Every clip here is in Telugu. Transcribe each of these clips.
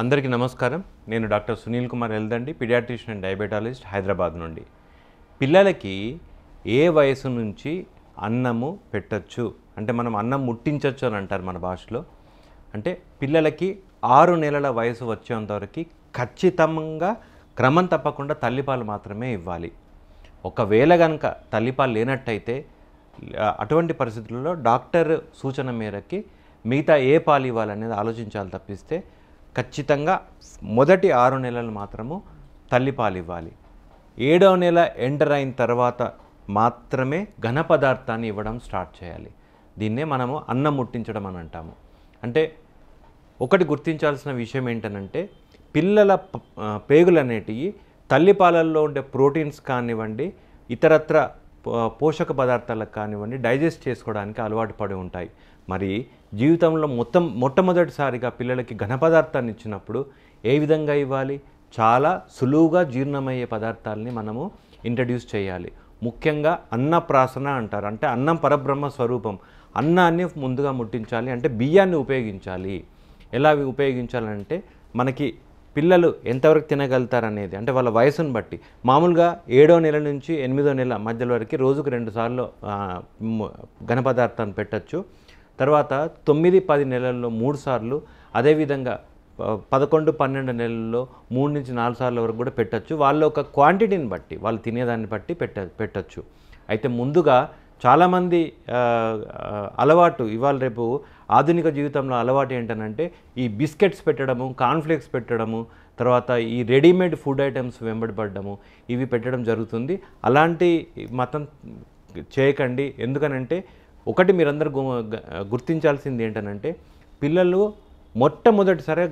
అందరికీ నమస్కారం నేను doctor Sunil Kumar Eldandi pediatrician and diabetologist Hyderabad నుండి పిల్లలకి ఏ వయసు నుంచి అన్నము పెట్టచ్చు అంటే మనం అన్నం ముట్టించవచ్చు అని అంటారు మన భాషలో అంటే పిల్లలకి ఆరు నెలల వయసు వచ్చేంతవరకు ఖచ్చితంగా క్రమం తప్పకుండా తల్లిపాలు మాత్రమే ఇవ్వాలి ఒకవేళ కనుక తల్లిపాలు లేనట్టయితే అటువంటి పరిస్థితుల్లో డాక్టర్ సూచన మేరకి మిగతా ఏ పాలు ఇవ్వాలనేది ఆలోచించాలి తప్పిస్తే ఖచ్చితంగా మొదటి ఆరు నెలలు మాత్రము తల్లిపాలు ఇవ్వాలి ఏడవ నెల ఎంటర్ అయిన తర్వాత మాత్రమే ఘన పదార్థాన్ని ఇవ్వడం స్టార్ట్ చేయాలి దీన్నే మనము అన్నం ముట్టించడం అని అంటాము అంటే ఒకటి గుర్తించాల్సిన విషయం ఏంటనంటే పిల్లల పేగులు అనేటివి తల్లిపాలల్లో ఉండే ప్రోటీన్స్ కానివ్వండి ఇతరత్ర పోషక పదార్థాలకు కానివ్వండి డైజెస్ట్ చేసుకోవడానికి అలవాటు పడి ఉంటాయి మరి జీవితంలో మొత్తం మొట్టమొదటిసారిగా పిల్లలకి ఘన పదార్థాన్ని ఇచ్చినప్పుడు ఏ విధంగా ఇవ్వాలి చాలా సులువుగా జీర్ణమయ్యే పదార్థాలని మనము ఇంట్రడ్యూస్ చేయాలి ముఖ్యంగా అన్నప్రాసన అంటారు అంటే అన్నం పరబ్రహ్మ స్వరూపం అన్నాన్ని ముందుగా ముట్టించాలి అంటే బియ్యాన్ని ఉపయోగించాలి ఎలా ఉపయోగించాలంటే మనకి పిల్లలు ఎంతవరకు తినగలుగుతారు అనేది అంటే వాళ్ళ వయసును బట్టి మామూలుగా ఏడో నెల నుంచి ఎనిమిదో నెల మధ్యలో వరకు రోజుకు రెండుసార్లు ఘన పదార్థాన్ని పెట్టచ్చు తర్వాత తొమ్మిది పది నెలల్లో మూడు సార్లు అదేవిధంగా పదకొండు పన్నెండు నెలల్లో మూడు నుంచి నాలుగు సార్ల వరకు కూడా పెట్టచ్చు వాళ్ళ ఒక క్వాంటిటీని బట్టి వాళ్ళు తినేదాన్ని బట్టి పెట్ట పెట్టచ్చు అయితే ముందుగా చాలామంది అలవాటు ఇవాళ రేపు ఆధునిక జీవితంలో అలవాటు ఏంటనంటే ఈ బిస్కెట్స్ పెట్టడము కాన్ఫ్లెక్స్ పెట్టడము తర్వాత ఈ రెడీమేడ్ ఫుడ్ ఐటమ్స్ వెంబడిపడము ఇవి పెట్టడం జరుగుతుంది అలాంటి మతం చేయకండి ఎందుకనంటే ఒకటి మీరందరూ గుర్తించాల్సింది ఏంటనంటే పిల్లలు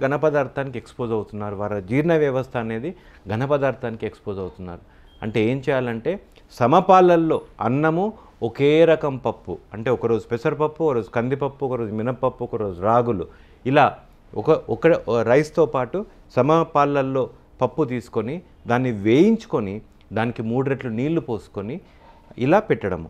ఘన పదార్థానికి ఎక్స్పోజ్ అవుతున్నారు వారి జీర్ణ వ్యవస్థ అనేది ఘన పదార్థానికి ఎక్స్పోజ్ అవుతున్నారు అంటే ఏం చేయాలంటే సమపాలల్లో అన్నము ఒకే రకం పప్పు అంటే ఒకరోజు పెసరపప్పు ఒకరోజు కందిపప్పు ఒకరోజు మినపప్పు ఒకరోజు రాగులు ఇలా ఒక ఒక రైస్తో పాటు సమపాలల్లో పప్పు తీసుకొని దాన్ని వేయించుకొని దానికి మూడు రెట్లు నీళ్లు పోసుకొని ఇలా పెట్టడము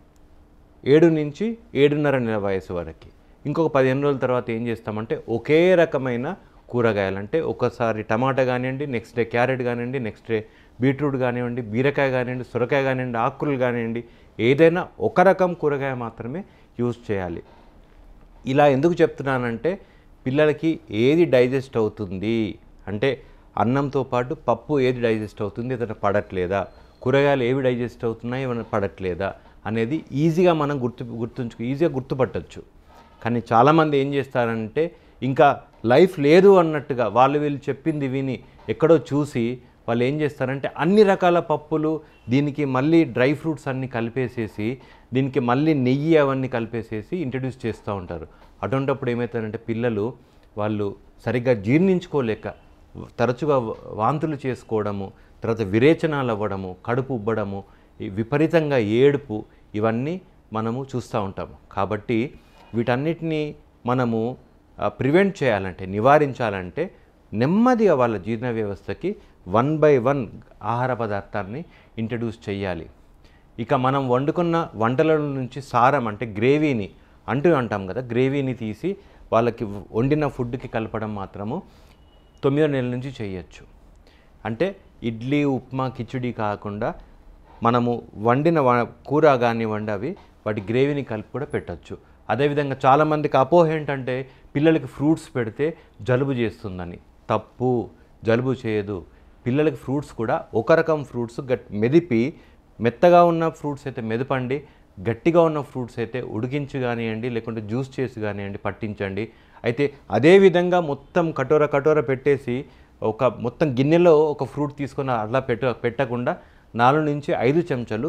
ఏడు నుంచి ఏడున్నర నెల వయసు వరకు ఇంకొక పదిహేను రోజుల తర్వాత ఏం చేస్తామంటే ఒకే రకమైన కూరగాయలు అంటే ఒకసారి టమాటా కానివ్వండి నెక్స్ట్ డే క్యారెట్ కానివ్వండి నెక్స్ట్ డే బీట్రూట్ కానివ్వండి బీరకాయ కానివ్వండి సొరకాయ కానివ్వండి ఆకులు కానివ్వండి ఏదైనా ఒక రకం కూరగాయ మాత్రమే యూజ్ చేయాలి ఇలా ఎందుకు చెప్తున్నానంటే పిల్లలకి ఏది డైజెస్ట్ అవుతుంది అంటే అన్నంతో పాటు పప్పు ఏది డైజెస్ట్ అవుతుంది ఏదైనా పడట్లేదా కూరగాయలు ఏవి డైజెస్ట్ అవుతున్నాయి ఏమైనా పడట్లేదా అనేది ఈజీగా మనం గుర్తు గుర్తుంచు ఈజీగా గుర్తుపట్టచ్చు కానీ చాలామంది ఏం చేస్తారంటే ఇంకా లైఫ్ లేదు అన్నట్టుగా వాళ్ళు వీళ్ళు చెప్పింది విని ఎక్కడో చూసి వాళ్ళు ఏం చేస్తారంటే అన్ని రకాల పప్పులు దీనికి మళ్ళీ డ్రై ఫ్రూట్స్ అన్నీ కలిపేసేసి దీనికి మళ్ళీ నెయ్యి అవన్నీ కలిపేసేసి ఇంట్రడ్యూస్ చేస్తూ ఉంటారు అటువంటప్పుడు ఏమవుతారంటే పిల్లలు వాళ్ళు సరిగ్గా జీర్ణించుకోలేక తరచుగా వాంతులు చేసుకోవడము తర్వాత విరేచనాలు అవ్వడము కడుపు ఉబ్బడము విపరీతంగా ఏడుపు ఇవన్నీ మనము చూస్తూ ఉంటాము కాబట్టి వీటన్నిటినీ మనము ప్రివెంట్ చేయాలంటే నివారించాలంటే నెమ్మదిగా వాళ్ళ జీర్ణ వ్యవస్థకి వన్ బై వన్ ఆహార పదార్థాన్ని ఇంట్రడ్యూస్ చేయాలి ఇక మనం వండుకున్న వంటల నుంచి సారం అంటే గ్రేవీని అంటూ అంటాం కదా గ్రేవీని తీసి వాళ్ళకి వండిన ఫుడ్కి కలపడం మాత్రము తొమ్మిదో నెల నుంచి చేయొచ్చు అంటే ఇడ్లీ ఉప్మా కిచిడి కాకుండా మనము వండిన కూర కానివ్వండి అవి వాటి గ్రేవీని కలిపి కూడా పెట్టచ్చు అదేవిధంగా చాలామందికి అపోహ ఏంటంటే పిల్లలకి ఫ్రూట్స్ పెడితే జలుబు చేస్తుందని తప్పు జలుబు చేయదు పిల్లలకి ఫ్రూట్స్ కూడా ఒక రకం ఫ్రూట్స్ గట్ మెదిపి మెత్తగా ఉన్న ఫ్రూట్స్ అయితే మెదపండి గట్టిగా ఉన్న ఫ్రూట్స్ అయితే ఉడికించి కానివ్వండి లేకుంటే జ్యూస్ చేసి కానివ్వండి పట్టించండి అయితే అదేవిధంగా మొత్తం కటోర కటోర పెట్టేసి ఒక మొత్తం గిన్నెలో ఒక ఫ్రూట్ తీసుకొని అలా పెట్ట పెట్టకుండా నాలుగు నుంచి ఐదు చెంచాలు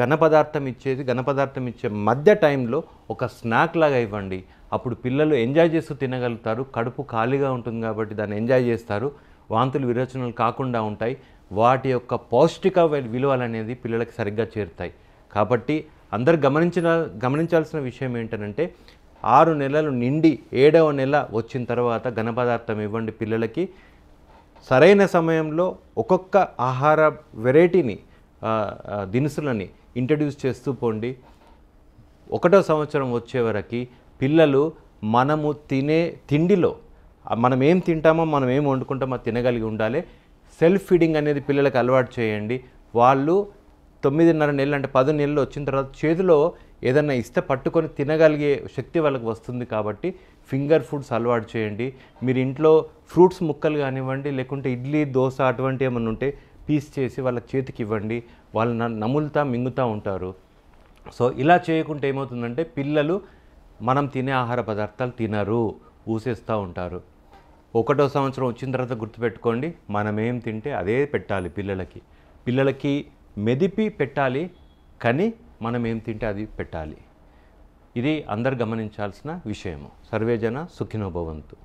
ఘన పదార్థం ఇచ్చేది ఘన పదార్థం ఇచ్చే మధ్య టైంలో ఒక స్నాక్ లాగా ఇవ్వండి అప్పుడు పిల్లలు ఎంజాయ్ చేస్తూ తినగలుగుతారు కడుపు ఖాళీగా ఉంటుంది కాబట్టి దాన్ని ఎంజాయ్ చేస్తారు వాంతులు విరోచనలు కాకుండా ఉంటాయి వాటి యొక్క పౌష్టిక విలువలు అనేది పిల్లలకి సరిగ్గా చేరుతాయి కాబట్టి అందరు గమనించిన గమనించాల్సిన విషయం ఏంటంటే ఆరు నెలలు నిండి ఏడవ నెల వచ్చిన తర్వాత ఘన ఇవ్వండి పిల్లలకి సరైన సమయంలో ఒక్కొక్క ఆహార వెరైటీని దినుసులని ఇంట్రడ్యూస్ చేస్తూ పోండి ఒకటో సంవత్సరం వచ్చే వరకు పిల్లలు మనము తినే తిండిలో మనం ఏం తింటామో మనం ఏం వండుకుంటామో తినగలిగి ఉండాలి సెల్ఫ్ ఫీడింగ్ అనేది పిల్లలకు అలవాటు చేయండి వాళ్ళు తొమ్మిదిన్నర నెలలు అంటే పది నెలలు వచ్చిన తర్వాత చేతిలో ఏదన్నా ఇస్తే పట్టుకొని తినగలిగే శక్తి వాళ్ళకి వస్తుంది కాబట్టి ఫింగర్ ఫుడ్స్ అలవాటు చేయండి మీరు ఇంట్లో ఫ్రూట్స్ ముక్కలు కానివ్వండి లేకుంటే ఇడ్లీ దోశ అటువంటి ఏమైనా ఉంటే పీస్ చేసి వాళ్ళ చేతికి ఇవ్వండి వాళ్ళు నములుతా మింగుతూ ఉంటారు సో ఇలా చేయకుంటే ఏమవుతుందంటే పిల్లలు మనం తినే ఆహార పదార్థాలు తినరు ఊసేస్తూ ఉంటారు ఒకటో సంవత్సరం వచ్చిన తర్వాత గుర్తుపెట్టుకోండి మనం ఏం తింటే అదే పెట్టాలి పిల్లలకి పిల్లలకి మెదిపి పెట్టాలి కానీ మనం ఏం తింటే అది పెట్టాలి ఇది అందరు గమనించాల్సిన విషయము సర్వేజన సుఖినోభవంతు